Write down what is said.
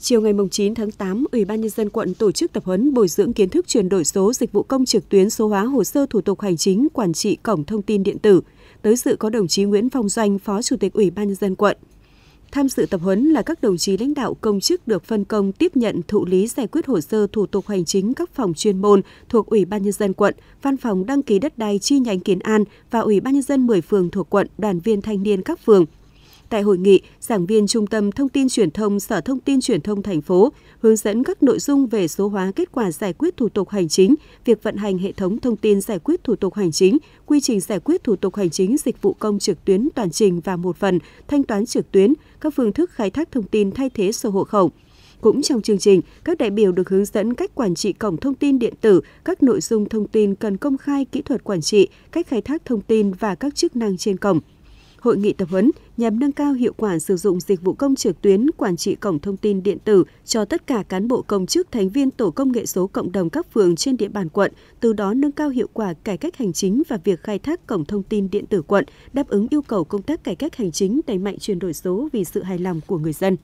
Chiều ngày 9 tháng 8, Ủy ban Nhân dân quận tổ chức tập huấn bồi dưỡng kiến thức chuyển đổi số dịch vụ công trực tuyến số hóa hồ sơ thủ tục hành chính quản trị cổng thông tin điện tử. Tới sự có đồng chí Nguyễn Phong Doanh, Phó Chủ tịch Ủy ban Nhân dân quận. Tham dự tập huấn là các đồng chí lãnh đạo công chức được phân công tiếp nhận thụ lý giải quyết hồ sơ thủ tục hành chính các phòng chuyên môn thuộc Ủy ban Nhân dân quận, Văn phòng đăng ký đất đai chi nhánh Kiến An và Ủy ban Nhân dân 10 phường thuộc quận, đoàn viên thanh niên các phường – Tại hội nghị, giảng viên Trung tâm Thông tin Truyền thông Sở Thông tin Truyền thông thành phố hướng dẫn các nội dung về số hóa kết quả giải quyết thủ tục hành chính, việc vận hành hệ thống thông tin giải quyết thủ tục hành chính, quy trình giải quyết thủ tục hành chính dịch vụ công trực tuyến toàn trình và một phần thanh toán trực tuyến, các phương thức khai thác thông tin thay thế sổ hộ khẩu. Cũng trong chương trình, các đại biểu được hướng dẫn cách quản trị cổng thông tin điện tử, các nội dung thông tin cần công khai kỹ thuật quản trị, cách khai thác thông tin và các chức năng trên cổng hội nghị tập huấn nhằm nâng cao hiệu quả sử dụng dịch vụ công trực tuyến quản trị cổng thông tin điện tử cho tất cả cán bộ công chức thành viên tổ công nghệ số cộng đồng các phường trên địa bàn quận, từ đó nâng cao hiệu quả cải cách hành chính và việc khai thác cổng thông tin điện tử quận, đáp ứng yêu cầu công tác cải cách hành chính đẩy mạnh chuyển đổi số vì sự hài lòng của người dân.